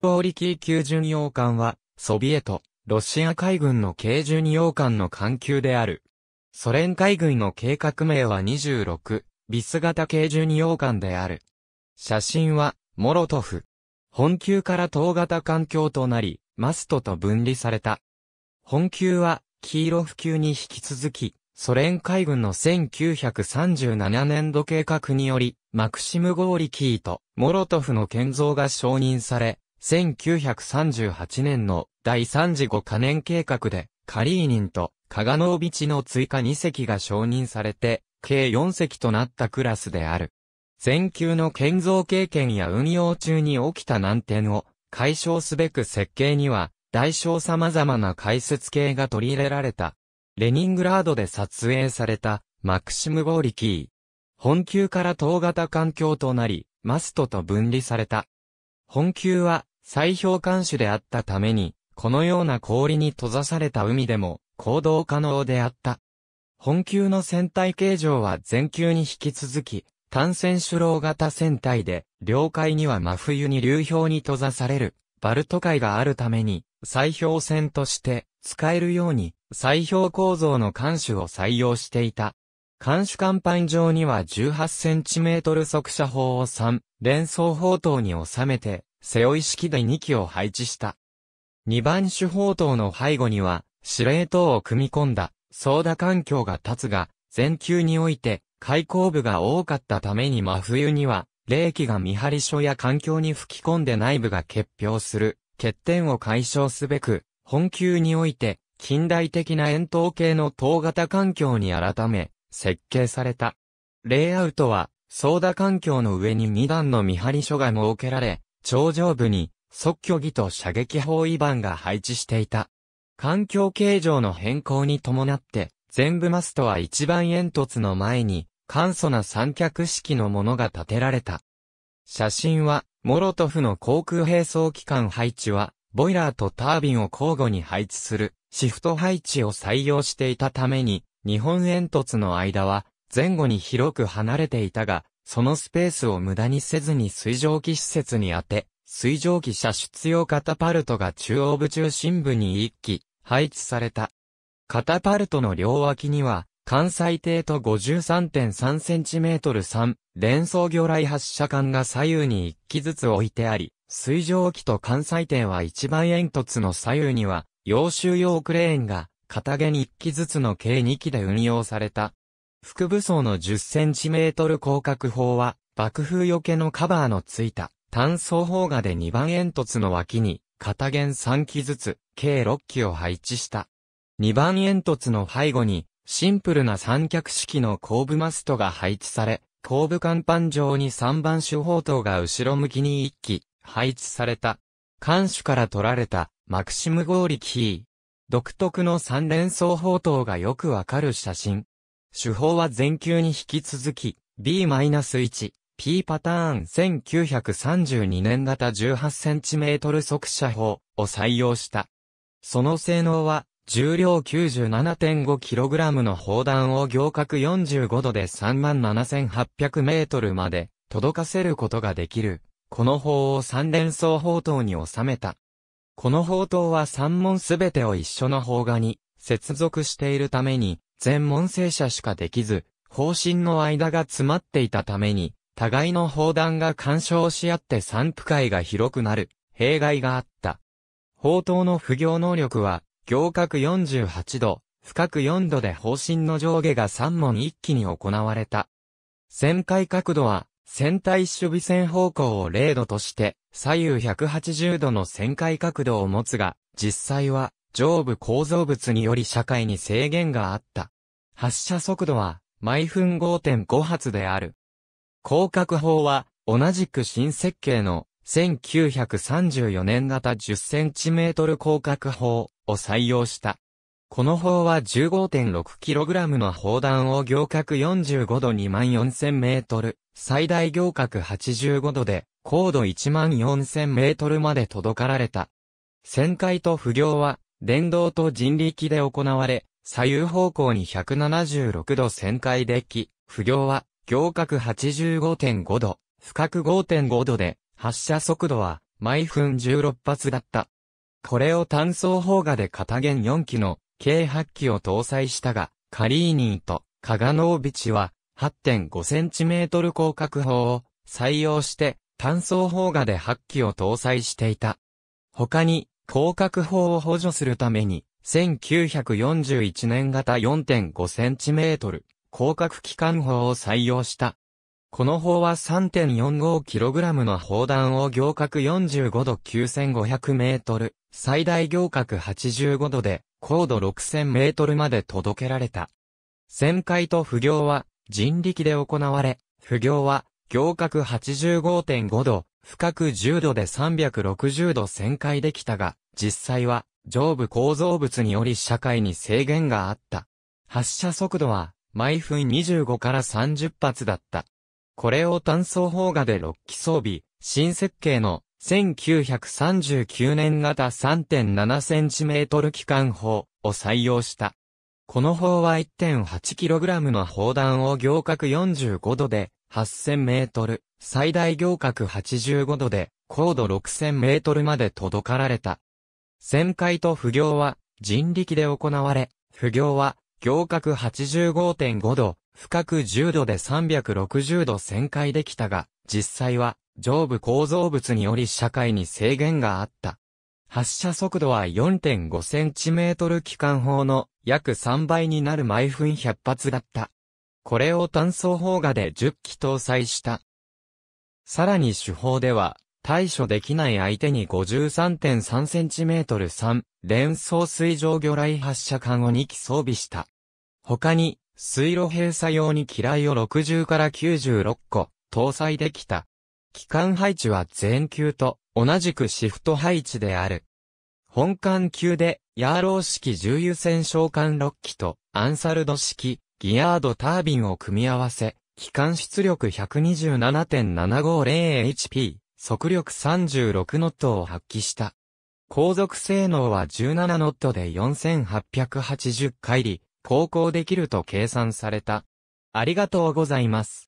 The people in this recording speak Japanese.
ゴーリキー級巡洋艦は、ソビエト、ロシア海軍の軽巡洋艦の艦級である。ソ連海軍の計画名は26、ビス型軽巡洋艦である。写真は、モロトフ。本級から等型艦橋となり、マストと分離された。本級は、黄色普及級に引き続き、ソ連海軍の1937年度計画により、マクシム・ゴーリキーとモロトフの建造が承認され、1938年の第3次5カ年計画で、カリーニンとカガノービチの追加2隻が承認されて、計4隻となったクラスである。全球の建造経験や運用中に起きた難点を解消すべく設計には、大小様々な解説系が取り入れられた。レニングラードで撮影された、マクシム・ゴーリキー。本級から等型環境となり、マストと分離された。本級は、砕氷艦種であったために、このような氷に閉ざされた海でも行動可能であった。本級の船体形状は全級に引き続き、単船主郎型船体で、領海には真冬に流氷に閉ざされる、バルト海があるために、砕氷船として使えるように、砕氷構造の艦首を採用していた。艦首甲板上には1 8トル速射砲を3、連装砲塔に収めて、背負い式で2機を配置した。2番手砲塔の背後には、司令塔を組み込んだ、ソーダ環境が立つが、全球において、開口部が多かったために真冬には、冷気が見張り所や環境に吹き込んで内部が欠氷する、欠点を解消すべく、本球において、近代的な円筒形の塔型環境に改め、設計された。レイアウトは、ソーダ環境の上に2段の見張り所が設けられ、頂上部に、即挙儀と射撃砲位板が配置していた。環境形状の変更に伴って、全部マストは一番煙突の前に、簡素な三脚式のものが建てられた。写真は、モロトフの航空兵装機関配置は、ボイラーとタービンを交互に配置する、シフト配置を採用していたために、日本煙突の間は、前後に広く離れていたが、そのスペースを無駄にせずに水蒸気施設に当て、水蒸気射出用カタパルトが中央部中心部に1機配置された。カタパルトの両脇には、関西艇と 53.3cm 3連装魚雷発射管が左右に1機ずつ置いてあり、水蒸気と関西艇は一番煙突の左右には、洋州用クレーンが、片毛に1機ずつの計2機で運用された。副武装の1 0トル広角砲は、爆風よけのカバーのついた、単装砲画で2番煙突の脇に、片弦3機ずつ、計6機を配置した。2番煙突の背後に、シンプルな三脚式の後部マストが配置され、後部甲板上に3番手砲塔が後ろ向きに1機、配置された。艦首から取られた、マクシム合力キー。独特の三連装砲塔がよくわかる写真。手法は前級に引き続き、B-1、P パターン1932年型 18cm 速射法を採用した。その性能は、重量 97.5kg の砲弾を行角45度で 37,800m まで届かせることができる。この砲を三連装砲塔に収めた。この砲塔は三門すべてを一緒の砲画に接続しているために、全問正者しかできず、方針の間が詰まっていたために、互いの砲弾が干渉し合って散布会が広くなる、弊害があった。砲塔の不行能力は、行角48度、深く4度で方針の上下が3問一気に行われた。旋回角度は、船体守備線方向を0度として、左右180度の旋回角度を持つが、実際は、上部構造物により社会に制限があった。発射速度は毎分5.5発である。広角砲は同じく新設計の1934年型 10cm 広角砲を採用した。この砲は 15.6kg の砲弾を行角45度24000メートル、最大行角85度で、高度14000メートルまで届かられた。旋回と不行は、電動と人力で行われ、左右方向に176度旋回でき、不行は、行角85.5度、深角5.5度で、発射速度は、毎分16発だった。これを単装砲画で片弦4機の、計8機を搭載したが、カリーニーと、カガノービチは、8.5センチメートル広角砲を、採用して、単装砲画で8機を搭載していた。他に、広角法を補助するために、1941年型 4.5cm 広角機関砲を採用した。この砲は 3.45kg の砲弾を行角45度9500メートル、最大行角85度で、高度6000メートルまで届けられた。旋回と不行は人力で行われ、不行は行角85.5度、深く10度で360度旋回できたが、実際は上部構造物により社会に制限があった。発射速度は毎分25から30発だった。これを単装砲画で6機装備、新設計の1939年型3 7トル機関砲を採用した。この砲は1 8ラムの砲弾を行角45度で8000メートル、最大行角85度で、高度6000メートルまで届かられた。旋回と不行は、人力で行われ、不行は、行角85.5度、深く10度で360度旋回できたが、実際は、上部構造物により社会に制限があった。発射速度は4 5トル機関砲の約3倍になる毎分100発だった。これを単装砲画で10機搭載した。さらに手法では、対処できない相手に 53.3cm3 連装水上魚雷発射管を2機装備した。他に、水路閉鎖用に機雷を60から96個搭載できた。機関配置は全球と同じくシフト配置である。本艦級で、ヤーロー式重油船召喚6機とアンサルド式ギアードタービンを組み合わせ、機関出力 127.750HP、速力36ノットを発揮した。航続性能は17ノットで4880回り、航行できると計算された。ありがとうございます。